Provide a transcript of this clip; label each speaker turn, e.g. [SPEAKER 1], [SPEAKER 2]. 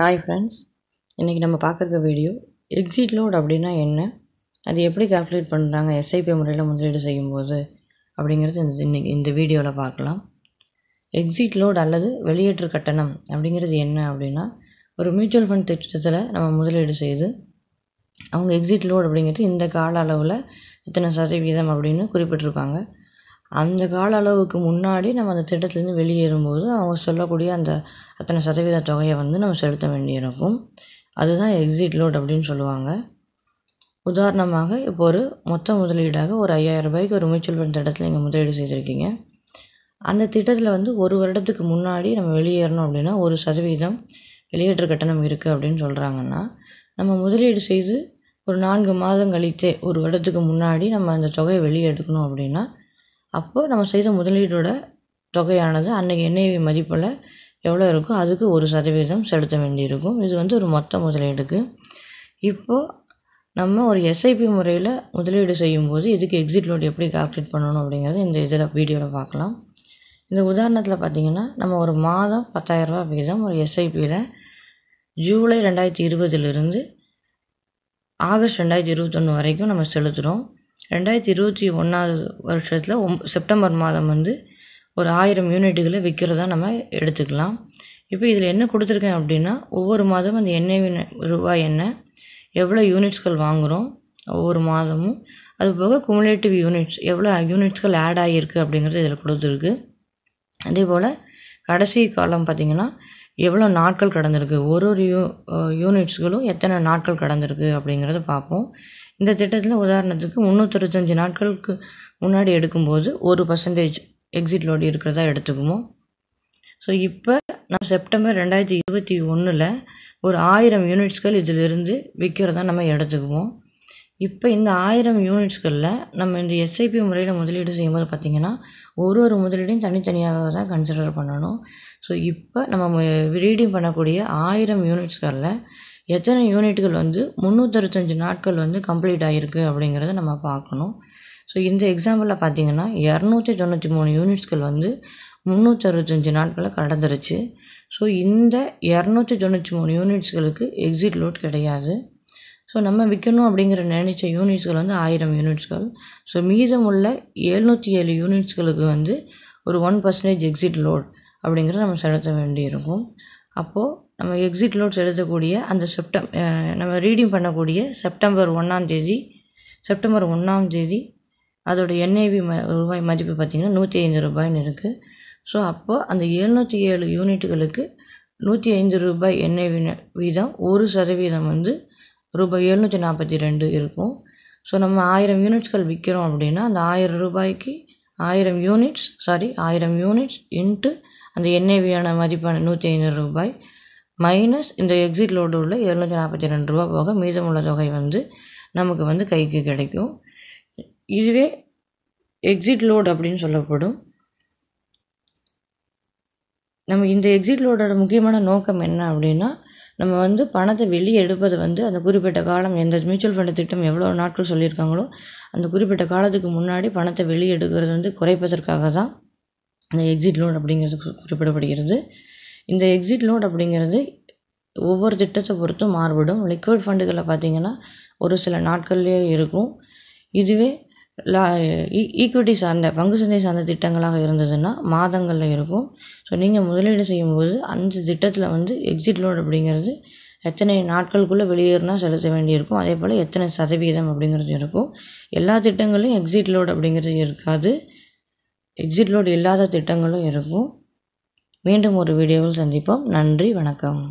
[SPEAKER 1] hi friends இன்றைக்கி நம்ம பார்க்குற வீடியோ எக்ஸிட் லோட் அப்படின்னா என்ன அது எப்படி கால்குலேட் பண்ணுறாங்க எஸ்ஐபி முறையில் முதலீடு செய்யும்போது அப்படிங்கிறது இந்த இன்னைக்கு இந்த வீடியோவில் பார்க்கலாம் எக்ஸிட் லோட் அல்லது வெளியேற்று கட்டணம் அப்படிங்கிறது என்ன அப்படின்னா ஒரு மியூச்சுவல் ஃபண்ட் திட்டத்தில் நம்ம முதலீடு செய்து அவங்க எக்ஸிட் லோட் அப்படிங்கிறது இந்த கால அளவில் இத்தனை சதவீதம் அப்படின்னு குறிப்பிட்டிருப்பாங்க அந்த கால அளவுக்கு முன்னாடி நம்ம அந்த திட்டத்துலேருந்து வெளியேறும்போது அவங்க சொல்லக்கூடிய அந்த அத்தனை சதவீத தொகையை வந்து நம்ம செலுத்த வேண்டியிருக்கும் அதுதான் எக்ஸிட் லோட் அப்படின்னு சொல்லுவாங்க உதாரணமாக இப்போ ஒரு மொத்த முதலீடாக ஒரு ஐயாயிரம் ரூபாய்க்கு ஒரு மியூச்சுவல் ஃபண்ட் திட்டத்தில் நீங்கள் முதலீடு செய்திருக்கீங்க அந்த திட்டத்தில் வந்து ஒரு வருடத்துக்கு முன்னாடி நம்ம வெளியேறணும் அப்படின்னா ஒரு சதவீதம் வெளியேற்ற கட்டணம் இருக்குது அப்படின்னு சொல்கிறாங்கன்னா நம்ம முதலீடு செய்து ஒரு நான்கு மாதம் கழித்தே ஒரு வருடத்துக்கு முன்னாடி நம்ம அந்த தொகையை வெளியே எடுக்கணும் அப்படின்னா அப்போது நம்ம செய்த முதலீட்டோட தொகையானது அன்றைக்கி என்ஐவி மதிப்பில் எவ்வளோ இருக்கோ அதுக்கு ஒரு சதவீதம் செலுத்த வேண்டியிருக்கும் இது வந்து ஒரு மொத்த முதலீடுக்கு இப்போது நம்ம ஒரு எஸ்ஐபி முறையில் முதலீடு செய்யும்போது இதுக்கு எக்ஸிட் லோட் எப்படி கால்குலேட் பண்ணணும் அப்படிங்கிறது இந்த இதில் வீடியோவில் பார்க்கலாம் இந்த உதாரணத்தில் பார்த்திங்கன்னா நம்ம ஒரு மாதம் பத்தாயிரரூபா விகிதம் ஒரு எஸ்ஐபியில் ஜூலை ரெண்டாயிரத்தி இருபதுலேருந்து ஆகஸ்ட் ரெண்டாயிரத்தி இருபத்தொன்று வரைக்கும் நம்ம செலுத்துகிறோம் ரெண்டாயிரத்தி இருபத்தி ஒன்றாவது வருஷத்தில் ஒம் செப்டம்பர் மாதம் வந்து ஒரு ஆயிரம் யூனிட்டுகளை விற்கிறதா நம்ம எடுத்துக்கலாம் இப்போ இதில் என்ன கொடுத்துருக்கேன் அப்படின்னா ஒவ்வொரு மாதமும் அந்த எண்ணெய் ரூபாய் எண்ணெய் எவ்வளோ யூனிட்ஸ்கள் வாங்குகிறோம் ஒவ்வொரு மாதமும் அது போக குமுலேட்டிவ் யூனிட்ஸ் எவ்வளோ யூனிட்ஸ்கள் ஆட் ஆகியிருக்கு அப்படிங்கிறது இதில் கொடுத்துருக்கு அதே போல் கடைசி காலம் பார்த்திங்கன்னா எவ்வளோ நாட்கள் கடந்திருக்கு ஒரு ஒரு யூ யூனிட்ஸ்களும் எத்தனை நாட்கள் கடந்திருக்கு அப்படிங்கிறத பார்ப்போம் இந்த திட்டத்தில் உதாரணத்துக்கு முந்நூற்றஞ்சு நாட்களுக்கு முன்னாடி எடுக்கும்போது ஒரு பர்சன்டேஜ் எக்ஸிட் லோடு இருக்கிறதா எடுத்துக்குமோ ஸோ இப்போ நம்ம செப்டம்பர் ரெண்டாயிரத்தி இருபத்தி ஒன்றில் ஒரு ஆயிரம் யூனிட்ஸ்கள் இதிலிருந்து விற்கிறதா நம்ம எடுத்துக்குவோம் இப்போ இந்த ஆயிரம் யூனிட்ஸ்களில் நம்ம இந்த எஸ்ஐபி முறையில் முதலீடு செய்யும்போது பார்த்திங்கன்னா ஒரு ஒரு முதலீடையும் தனித்தனியாக தான் கன்சிடர் பண்ணணும் ஸோ இப்போ நம்ம ரீடிங் பண்ணக்கூடிய ஆயிரம் யூனிட்ஸ்களில் எத்தனை யூனிட்கள் வந்து முந்நூற்றஞ்சு நாட்கள் வந்து கம்ப்ளீட் ஆகிருக்கு அப்படிங்கிறத நம்ம பார்க்கணும் ஸோ இந்த எக்ஸாம்பிளில் பார்த்திங்கன்னா இரநூத்தி தொண்ணூற்றி மூணு யூனிட்ஸ்கள் வந்து முந்நூற்றஞ்சு நாட்களை கடந்துருச்சு ஸோ இந்த இரநூத்தி தொண்ணூற்றி மூணு யூனிட்ஸ்களுக்கு எக்ஸிட் லோட் கிடையாது ஸோ நம்ம விற்கணும் அப்படிங்கிற நினைச்ச யூனிட்ஸ்கள் வந்து ஆயிரம் யூனிட்ஸ்கள் ஸோ மீதம் உள்ள எழுநூற்றி ஏழு யூனிட்ஸ்களுக்கு வந்து ஒரு ஒன் பர்சன்டேஜ் எக்ஸிட் லோட் அப்படிங்கிறத நம்ம செலுத்த வேண்டியிருக்கும் அப்போது நம்ம எக்ஸிட் லோட் செலுத்தக்கூடிய அந்த செப்டம் நம்ம ரீடிங் பண்ணக்கூடிய செப்டம்பர் ஒன்றாம் தேதி செப்டம்பர் ஒன்றாம் தேதி அதோடய என்ஐவி ம ரூபாய் மதிப்பு பார்த்திங்கன்னா நூற்றி ஐந்து ரூபாய்ன்னு இருக்குது ஸோ அப்போது அந்த எழுநூற்றி ஏழு யூனிட்டுகளுக்கு நூற்றி ஐந்து ரூபாய் என்ஐவி வீதம் ஒரு சதவீதம் வந்து ரூபாய் எழுநூற்றி நாற்பத்தி ரெண்டு இருக்கும் ஸோ நம்ம ஆயிரம் யூனிட்ஸ்கள் விற்கிறோம் அப்படின்னா அந்த ஆயிரம் ரூபாய்க்கு ஆயிரம் யூனிட்ஸ் சாரி ஆயிரம் யூனிட்ஸ் இன்ட்டு அந்த வியான மதிப்பான நூற்றி ஐநூறு ரூபாய் மைனஸ் இந்த எக்ஸிட் லோடு உள்ள எழுநூற்றி நாற்பத்தி ரெண்டு ரூபா போக மீதமுள்ள தொகை வந்து நமக்கு வந்து கைக்கு கிடைக்கும் இதுவே எக்ஸிட் லோடு அப்படின்னு சொல்லப்படும் நம்ம இந்த எக்ஸிட் லோடோட முக்கியமான நோக்கம் என்ன அப்படின்னா நம்ம வந்து பணத்தை வெளியே எடுப்பது வந்து அந்த குறிப்பிட்ட காலம் எந்த மியூச்சுவல் ஃபண்டு திட்டம் எவ்வளோ நாட்கள் சொல்லியிருக்காங்களோ அந்த குறிப்பிட்ட காலத்துக்கு முன்னாடி பணத்தை வெளியே எடுக்கிறது வந்து குறைப்பதற்காக தான் அந்த எக்ஸிட் லோன் அப்படிங்கிறது குறிப்பிடப்படுகிறது இந்த எக்ஸிட் லோன் அப்படிங்கிறது ஒவ்வொரு திட்டத்தை பொறுத்தும் மாறுபடும் லிக்விட் ஃபண்டுகளை பார்த்திங்கன்னா ஒரு சில நாட்கள்லேயே இருக்கும் இதுவே லா ஈக்விட்டி சார்ந்த பங்கு சந்தை சார்ந்த திட்டங்களாக இருந்ததுன்னா மாதங்களில் இருக்கும் ஸோ நீங்கள் முதலீடு செய்யும்போது அந்த திட்டத்தில் வந்து எக்ஸிட் லோன் அப்படிங்கிறது எத்தனை நாட்களுக்குள்ளே வெளியேறினா செலுத்த வேண்டியிருக்கும் அதே போல் எத்தனை சதவீதம் அப்படிங்கிறது இருக்கும் எல்லா திட்டங்களையும் எக்ஸிட் லோடு அப்படிங்கிறது இருக்காது எக்ஸிட் லோடு இல்லாத திட்டங்களும் இருக்கும் மீண்டும் ஒரு வீடியோவில் சந்திப்போம் நன்றி வணக்கம்